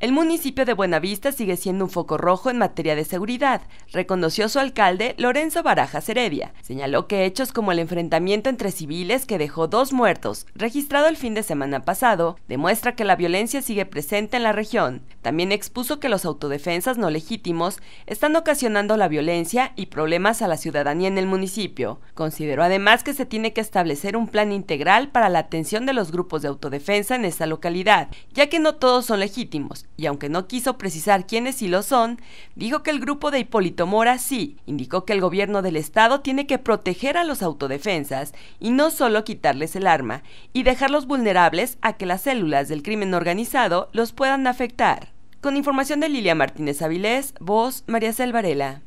El municipio de Buenavista sigue siendo un foco rojo en materia de seguridad, reconoció su alcalde Lorenzo Barajas Heredia. Señaló que hechos como el enfrentamiento entre civiles que dejó dos muertos, registrado el fin de semana pasado, demuestra que la violencia sigue presente en la región. También expuso que los autodefensas no legítimos están ocasionando la violencia y problemas a la ciudadanía en el municipio. Consideró además que se tiene que establecer un plan integral para la atención de los grupos de autodefensa en esta localidad, ya que no todos son legítimos y aunque no quiso precisar quiénes sí lo son, dijo que el grupo de Hipólito Mora sí. Indicó que el gobierno del estado tiene que proteger a los autodefensas y no solo quitarles el arma y dejarlos vulnerables a que las células del crimen organizado los puedan afectar. Con información de Lilia Martínez Avilés, voz María Selvarela.